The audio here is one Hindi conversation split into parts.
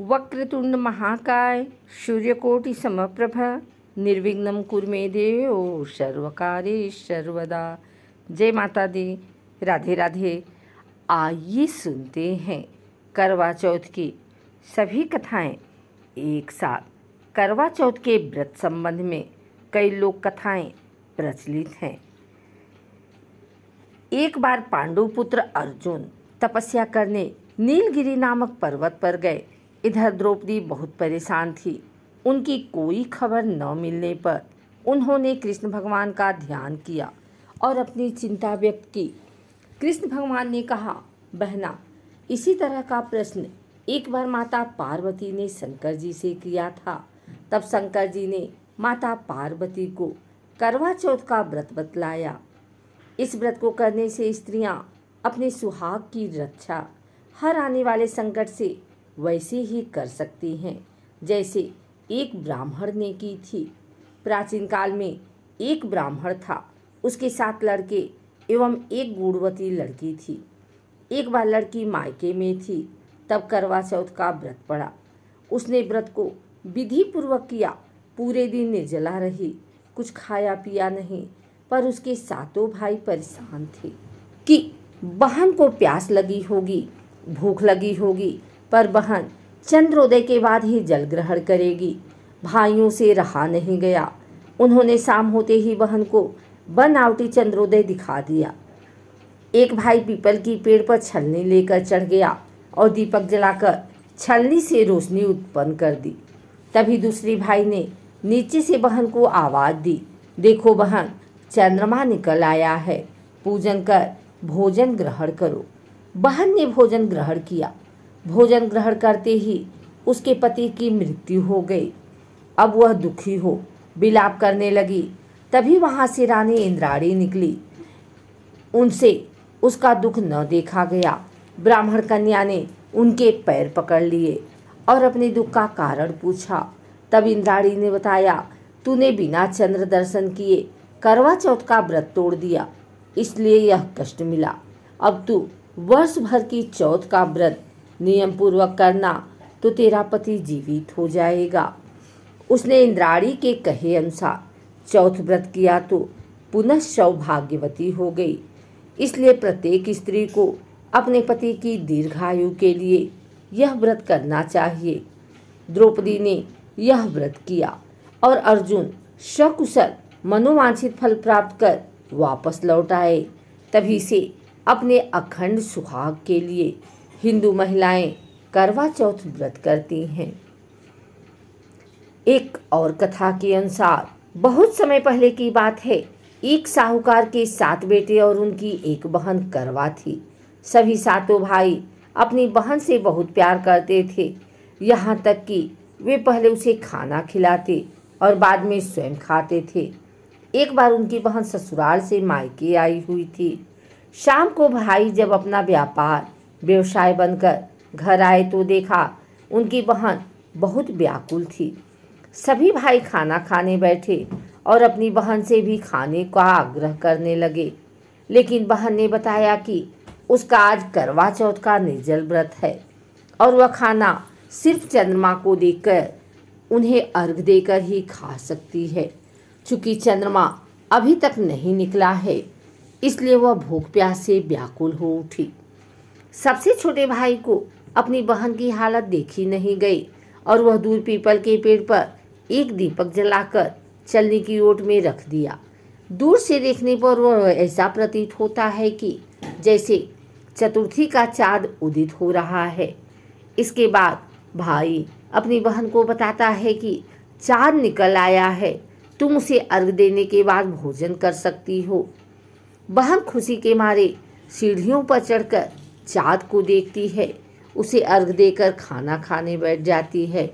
वक्रतुंड महाकाय सूर्यकोटि समप्रभ निर्विघ्न मे देव सर्वकारे सर्वदा जय माता दी राधे राधे आइए सुनते हैं करवा चौथ की सभी कथाएं एक साथ करवा चौथ के व्रत संबंध में कई लोक कथाएं प्रचलित हैं एक बार पांडुपुत्र अर्जुन तपस्या करने नीलगिरी नामक पर्वत पर गए इधर द्रौपदी बहुत परेशान थी उनकी कोई खबर न मिलने पर उन्होंने कृष्ण भगवान का ध्यान किया और अपनी चिंता व्यक्त की कृष्ण भगवान ने कहा बहना इसी तरह का प्रश्न एक बार माता पार्वती ने शंकर जी से किया था तब शंकर जी ने माता पार्वती को करवा चौथ का व्रत बतलाया इस व्रत को करने से स्त्रियां अपने सुहाग की रक्षा हर आने वाले संकट से वैसे ही कर सकते हैं जैसे एक ब्राह्मण ने की थी प्राचीन काल में एक ब्राह्मण था उसके साथ लड़के एवं एक गुणवती लड़की थी एक बार लड़की मायके में थी तब करवा चौथ का व्रत पड़ा उसने व्रत को विधि पूर्वक किया पूरे दिन निर्जला रही कुछ खाया पिया नहीं पर उसके सातों भाई परेशान थे कि बहन को प्यास लगी होगी भूख लगी होगी पर बहन चंद्रोदय के बाद ही जल ग्रहण करेगी भाइयों से रहा नहीं गया उन्होंने शाम होते ही बहन को बनावटी चंद्रोदय दिखा दिया एक भाई पीपल की पेड़ पर छलनी लेकर चढ़ गया और दीपक जलाकर छलनी से रोशनी उत्पन्न कर दी तभी दूसरी भाई ने नीचे से बहन को आवाज़ दी देखो बहन चंद्रमा निकल आया है पूजन कर भोजन ग्रहण करो बहन ने भोजन ग्रहण किया भोजन ग्रहण करते ही उसके पति की मृत्यु हो गई अब वह दुखी हो बिलाप करने लगी तभी वहाँ से रानी इंद्राणी निकली उनसे उसका दुख न देखा गया ब्राह्मण कन्या ने उनके पैर पकड़ लिए और अपने दुख का कारण पूछा तब इंद्राणी ने बताया तूने बिना चंद्र दर्शन किए करवा चौथ का व्रत तोड़ दिया इसलिए यह कष्ट मिला अब तू वर्ष भर की चौथ का व्रत नियम पूर्वक करना तो तेरा पति जीवित हो जाएगा उसने इंद्राणी के कहे अनुसार चौथ व्रत किया तो पुनः सौभाग्यवती हो गई इसलिए प्रत्येक स्त्री को अपने पति की दीर्घायु के लिए यह व्रत करना चाहिए द्रौपदी ने यह व्रत किया और अर्जुन सकुशल मनोवांछित फल प्राप्त कर वापस लौट आए तभी से अपने अखंड सुहाग के लिए हिंदू महिलाएं करवा चौथ व्रत करती हैं एक और कथा के अनुसार बहुत समय पहले की बात है एक साहूकार के सात बेटे और उनकी एक बहन करवा थी सभी सातों भाई अपनी बहन से बहुत प्यार करते थे यहाँ तक कि वे पहले उसे खाना खिलाते और बाद में स्वयं खाते थे एक बार उनकी बहन ससुराल से मायके आई हुई थी शाम को भाई जब अपना व्यापार व्यवसाय बनकर घर आए तो देखा उनकी बहन बहुत व्याकुल थी सभी भाई खाना खाने बैठे और अपनी बहन से भी खाने का आग्रह करने लगे लेकिन बहन ने बताया कि उसका आज करवा चौथ का निर्जल व्रत है और वह खाना सिर्फ चंद्रमा को देखकर उन्हें अर्घ देकर ही खा सकती है चूँकि चंद्रमा अभी तक नहीं निकला है इसलिए वह भूख प्यास से व्याकुल हो उठी सबसे छोटे भाई को अपनी बहन की हालत देखी नहीं गई और वह दूर पीपल के पेड़ पर एक दीपक जलाकर चलने की ओट में रख दिया दूर से देखने पर वह ऐसा प्रतीत होता है कि जैसे चतुर्थी का चाद उदित हो रहा है इसके बाद भाई अपनी बहन को बताता है कि चाँद निकल आया है तुम उसे अर्घ देने के बाद भोजन कर सकती हो बहन खुशी के मारे सीढ़ियों पर चढ़कर चाँद को देखती है उसे अर्घ देकर खाना खाने बैठ जाती है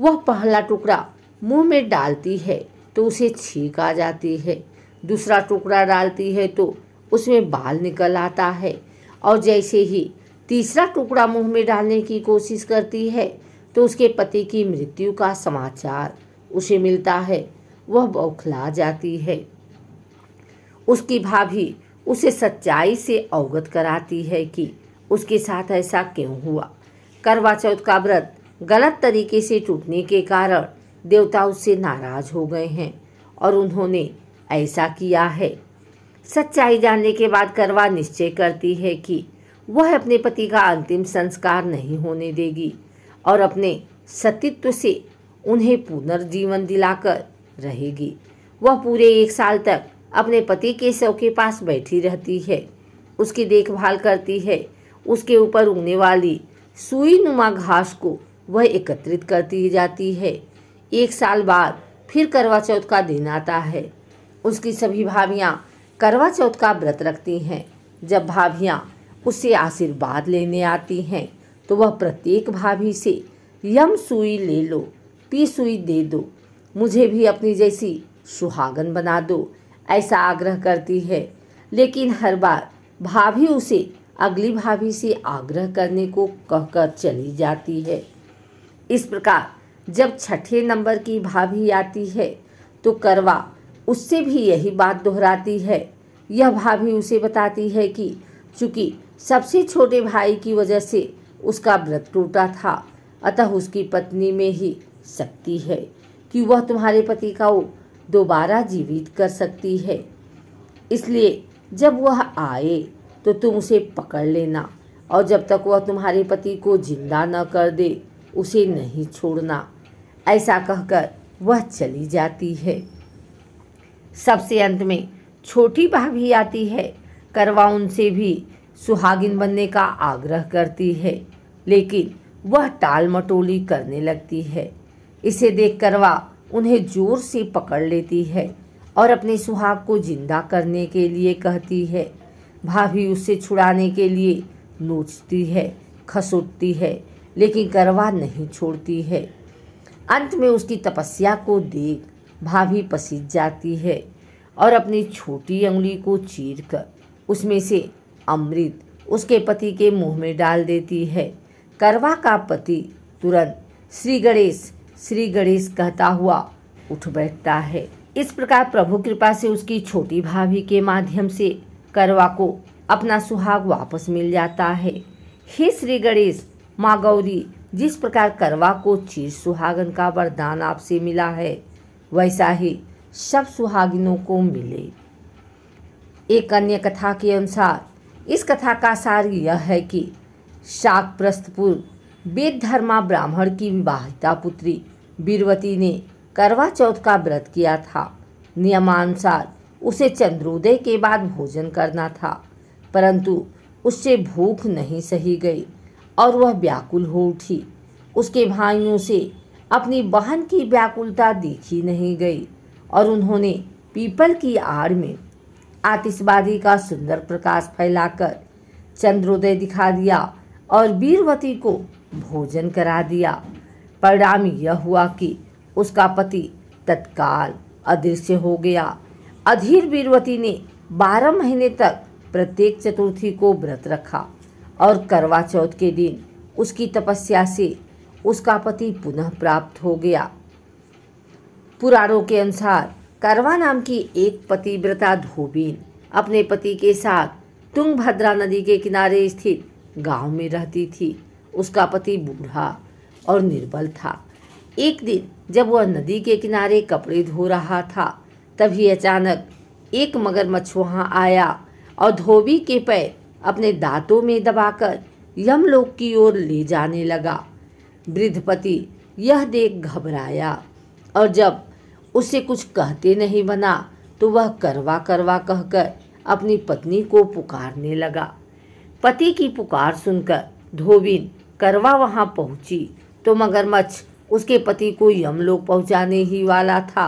वह पहला टुकड़ा मुंह में डालती है तो उसे छींक आ जाती है दूसरा टुकड़ा डालती है तो उसमें बाल निकल आता है और जैसे ही तीसरा टुकड़ा मुंह में डालने की कोशिश करती है तो उसके पति की मृत्यु का समाचार उसे मिलता है वह बौखला जाती है उसकी भाभी उसे सच्चाई से अवगत कराती है कि उसके साथ ऐसा क्यों हुआ करवा चौथ का व्रत गलत तरीके से टूटने के कारण देवता उससे नाराज हो गए हैं और उन्होंने ऐसा किया है सच्चाई जानने के बाद करवा निश्चय करती है कि वह अपने पति का अंतिम संस्कार नहीं होने देगी और अपने सतीत्व से उन्हें पुनर्जीवन दिलाकर रहेगी वह पूरे एक साल तक अपने पति के शव के पास बैठी रहती है उसकी देखभाल करती है उसके ऊपर उगने वाली सुई नुमा घास को वह एकत्रित करती जाती है एक साल बाद फिर करवा चौथ का दिन आता है उसकी सभी भाभियाँ करवा चौथ का व्रत रखती हैं जब भाभियाँ उससे आशीर्वाद लेने आती हैं तो वह प्रत्येक भाभी से यम सुई ले लो पी सुई दे दो मुझे भी अपनी जैसी सुहागन बना दो ऐसा आग्रह करती है लेकिन हर बार भाभी उसे अगली भाभी से आग्रह करने को कहकर चली जाती है इस प्रकार जब छठे नंबर की भाभी आती है तो करवा उससे भी यही बात दोहराती है यह भाभी उसे बताती है कि चूंकि सबसे छोटे भाई की वजह से उसका व्रत टूटा था अतः उसकी पत्नी में ही शक्ति है कि वह तुम्हारे पति का दोबारा जीवित कर सकती है इसलिए जब वह आए तो तुम उसे पकड़ लेना और जब तक वह तुम्हारे पति को जिंदा न कर दे उसे नहीं छोड़ना ऐसा कहकर वह चली जाती है सबसे अंत में छोटी भाभी आती है करवा उनसे भी सुहागिन बनने का आग्रह करती है लेकिन वह टाल मटोली करने लगती है इसे देख करवा उन्हें जोर से पकड़ लेती है और अपने सुहाग को जिंदा करने के लिए कहती है भाभी उससे छुड़ाने के लिए नोचती है खसोटती है लेकिन करवा नहीं छोड़ती है अंत में उसकी तपस्या को देख भाभी पसीज जाती है और अपनी छोटी उंगली को चीर कर उसमें से अमृत उसके पति के मुंह में डाल देती है करवा का पति तुरंत श्री गणेश श्री गणेश कहता हुआ उठ बैठता है इस प्रकार प्रभु कृपा से उसकी छोटी भाभी के माध्यम से करवा को अपना सुहाग वापस मिल जाता है हे श्री गणेश माँ गौरी जिस प्रकार करवा को चीर सुहागन का वरदान आपसे मिला है वैसा ही सब सुहागिनों को मिले एक अन्य कथा के अनुसार इस कथा का सार यह है कि शाक प्रस्तपुर वेदधर्मा ब्राह्मण की विवाहिता पुत्री बीरवती ने करवा चौथ का व्रत किया था नियमानुसार उसे चंद्रोदय के बाद भोजन करना था परंतु उससे भूख नहीं सही गई और वह व्याकुल हो उठी उसके भाइयों से अपनी बहन की व्याकुलता देखी नहीं गई और उन्होंने पीपल की आड़ में आतिशबाजी का सुंदर प्रकाश फैलाकर चंद्रोदय दिखा दिया और वीरवती को भोजन करा दिया परिणाम यह हुआ कि उसका पति तत्काल अदृश्य हो गया अधीर वीरवती ने बारह महीने तक प्रत्येक चतुर्थी को व्रत रखा और करवा चौथ के दिन उसकी तपस्या से उसका पति पुनः प्राप्त हो गया पुराणों के अनुसार करवा नाम की एक पतिव्रता धोबीन अपने पति के साथ तुंगभद्रा नदी के किनारे स्थित गांव में रहती थी उसका पति बूढ़ा और निर्बल था एक दिन जब वह नदी के किनारे कपड़े धो रहा था तभी अचानक एक मगरमच्छ वहां आया और धोबी के पैर अपने दांतों में दबाकर यमलोक की ओर ले जाने लगा वृद्धपति यह देख घबराया और जब उसे कुछ कहते नहीं बना तो वह करवा करवा कहकर अपनी पत्नी को पुकारने लगा पति की पुकार सुनकर धोबिन करवा वहाँ पहुँची तो मगरमच्छ उसके पति को यमलोक पहुँचाने ही वाला था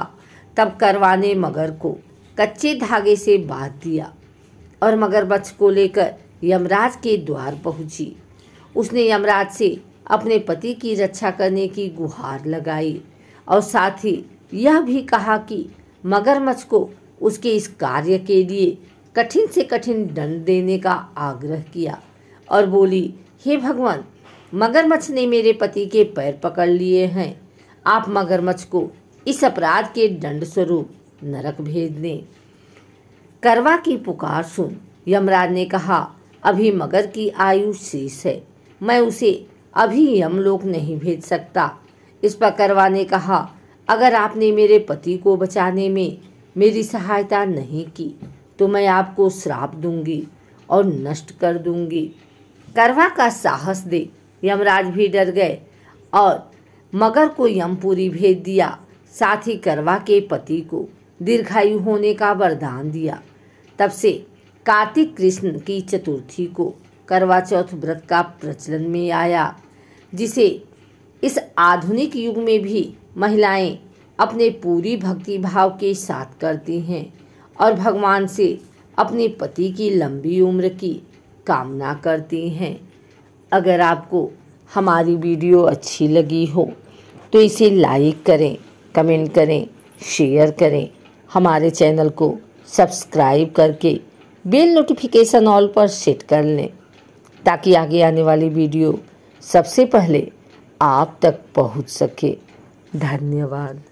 तब करवा ने मगर को कच्चे धागे से बांध दिया और मगरमच्छ को लेकर यमराज के द्वार पहुंची उसने यमराज से अपने पति की रक्षा करने की गुहार लगाई और साथ ही यह भी कहा कि मगरमच्छ को उसके इस कार्य के लिए कठिन से कठिन दंड देने का आग्रह किया और बोली हे भगवान मगरमच्छ ने मेरे पति के पैर पकड़ लिए हैं आप मगरमच्छ को इस अपराध के दंड स्वरूप नरक भेज दें करवा की पुकार सुन यमराज ने कहा अभी मगर की आयु शेष है मैं उसे अभी यमलोक नहीं भेज सकता इस पर करवा ने कहा अगर आपने मेरे पति को बचाने में मेरी सहायता नहीं की तो मैं आपको श्राप दूंगी और नष्ट कर दूंगी करवा का साहस देख यमराज भी डर गए और मगर को यमपुरी भेज दिया साथ ही करवा के पति को दीर्घायु होने का वरदान दिया तब से कार्तिक कृष्ण की चतुर्थी को करवा चौथ व्रत का प्रचलन में आया जिसे इस आधुनिक युग में भी महिलाएं अपने पूरी भक्ति भाव के साथ करती हैं और भगवान से अपने पति की लंबी उम्र की कामना करती हैं अगर आपको हमारी वीडियो अच्छी लगी हो तो इसे लाइक करें कमेंट करें शेयर करें हमारे चैनल को सब्सक्राइब करके बेल नोटिफिकेशन ऑल पर सेट कर लें ताकि आगे आने वाली वीडियो सबसे पहले आप तक पहुंच सके धन्यवाद